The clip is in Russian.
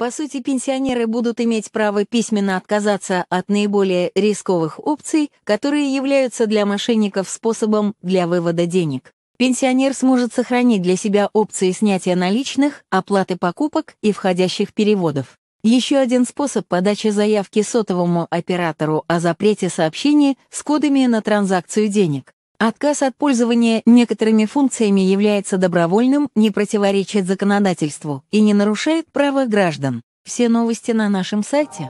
По сути, пенсионеры будут иметь право письменно отказаться от наиболее рисковых опций, которые являются для мошенников способом для вывода денег. Пенсионер сможет сохранить для себя опции снятия наличных, оплаты покупок и входящих переводов. Еще один способ подачи заявки сотовому оператору о запрете сообщений с кодами на транзакцию денег. Отказ от пользования некоторыми функциями является добровольным, не противоречит законодательству и не нарушает права граждан. Все новости на нашем сайте.